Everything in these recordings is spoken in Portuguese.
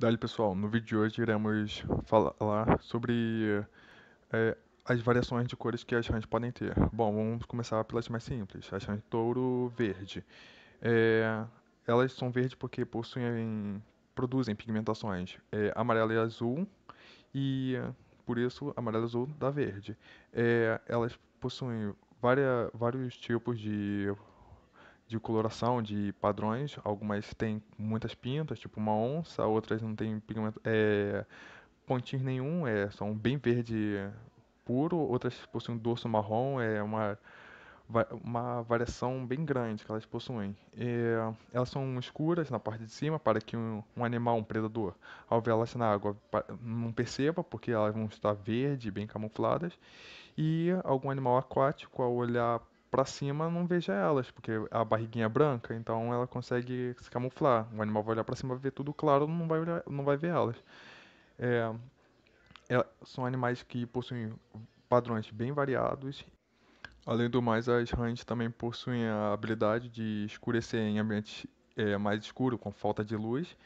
Dali pessoal, no vídeo de hoje iremos falar sobre é, as variações de cores que as rãs podem ter. Bom, vamos começar pelas mais simples, as rãs touro verde. É, elas são verdes porque possuem, produzem pigmentações é, amarela e azul, e por isso amarelo e azul dá verde. É, elas possuem várias, vários tipos de de coloração, de padrões. Algumas têm muitas pintas, tipo uma onça, outras não têm pigmento, é, pontinhos nenhum, é, são bem verde puro, outras possuem dorso marrom, é uma, uma variação bem grande que elas possuem. É, elas são escuras na parte de cima para que um, um animal, um predador, ao ver elas na água, não perceba, porque elas vão estar verde, bem camufladas. E algum animal aquático, ao olhar pra cima não veja elas, porque a barriguinha é branca, então ela consegue se camuflar. O animal vai olhar pra cima, ver tudo claro, não vai, olhar, não vai ver elas. É, é, são animais que possuem padrões bem variados. Além do mais, as rãs também possuem a habilidade de escurecer em ambientes é, mais escuros, com falta de luz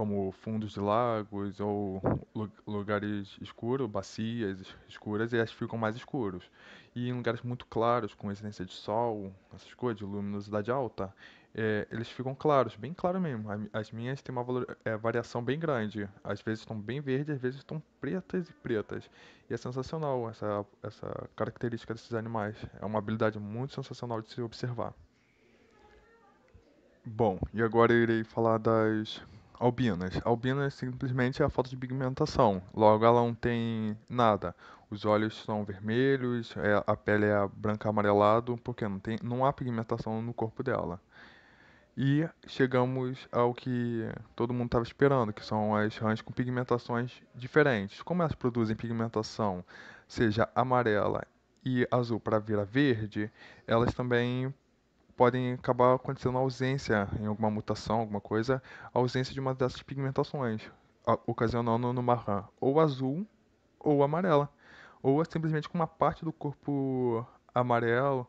como fundos de lagos ou lugares escuros, bacias escuras, elas ficam mais escuros. E em lugares muito claros, com existência de sol, essas coisas, de luminosidade alta, é, eles ficam claros, bem claro mesmo. As minhas têm uma é, variação bem grande. Às vezes estão bem verdes, às vezes estão pretas e pretas. E é sensacional essa, essa característica desses animais. É uma habilidade muito sensacional de se observar. Bom, e agora eu irei falar das albinas. Albinas simplesmente é a falta de pigmentação. Logo, ela não tem nada. Os olhos são vermelhos, é, a pele é branca amarelado, porque não, tem, não há pigmentação no corpo dela. E chegamos ao que todo mundo estava esperando, que são as rãs com pigmentações diferentes. Como elas produzem pigmentação, seja amarela e azul para virar verde, elas também podem acabar acontecendo a ausência em alguma mutação, alguma coisa, a ausência de uma dessas pigmentações, ocasionando no marrom ou azul ou amarela, ou é simplesmente com uma parte do corpo amarelo,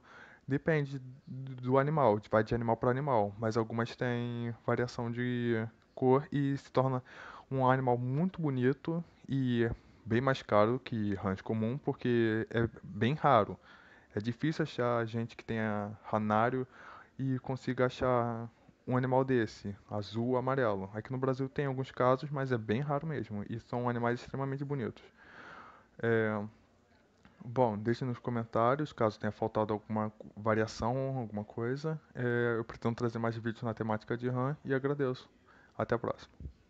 depende do animal, vai de animal para animal, mas algumas têm variação de cor e se torna um animal muito bonito e bem mais caro que rancho comum, porque é bem raro. É difícil achar gente que tenha ranário e consiga achar um animal desse, azul, amarelo. Aqui no Brasil tem alguns casos, mas é bem raro mesmo. E são animais extremamente bonitos. É... Bom, deixe nos comentários caso tenha faltado alguma variação, alguma coisa. É... Eu pretendo trazer mais vídeos na temática de RAM e agradeço. Até a próxima.